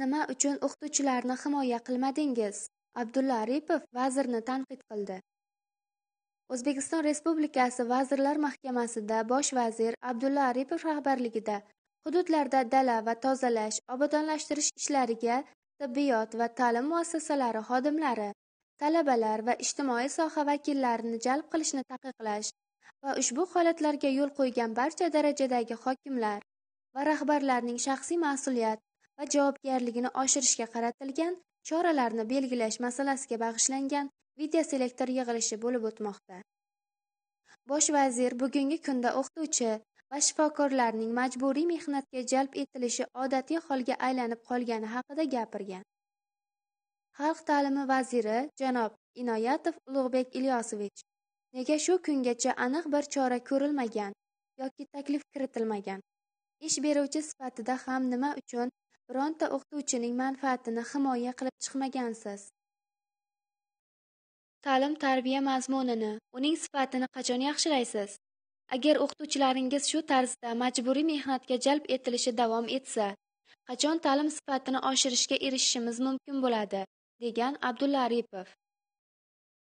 Nima uchun o'qituvchilarni himoya qilmadingiz? Abdulla Aripov vazirni tanqid qildi. O'zbekiston Respublikasi Vazirlar Mahkamasida bosh vazir Abdulla Aripov rahbarligida hududlarda dala va tozalash, obodonlashtirish ishlariga tibbiyot va ta'lim muassasalari xodimlari, talabalar va ijtimoiy soha vakillarini jalb qilishni taqiqlash va ushbu holatlarga yo'l qo'ygan barcha darajadagi hokimlar va rahbarlarning shaxsiy mas'uliyat va javobgarligini oshirishga qaratilgan choralarni belgilash masalasiga bag'ishlangan videoselektor yig'ilishi bo'lib o'tmoqda. Bosh vazir bugungi kunda o'qituvchi va shifokorlarning majburiy mehnatga jalb etilishi odatiy holga aylanib qolgani haqida gapirgan. Xalq ta'limi vaziri janob Inoyatov Ulug'bek Ilyosovich nega shu kungacha aniq bir chora ko'rilmagan yoki taklif kiritilmagan ish beruvchi sifatida ham nima uchun bironta o'qituvchining manfaatini himoya qilib chiqmagansiz. Ta'lim-tarbiya mazmunini, uning sifatini qachon yaxshilaysiz? Agar o'qituvchilaringiz shu tarzda majburiy mehnatga jalb etilishi davom etsa, qachon ta'lim sifatini oshirishga erishishimiz mumkin bo'ladi?" degan Abdulla Aripov.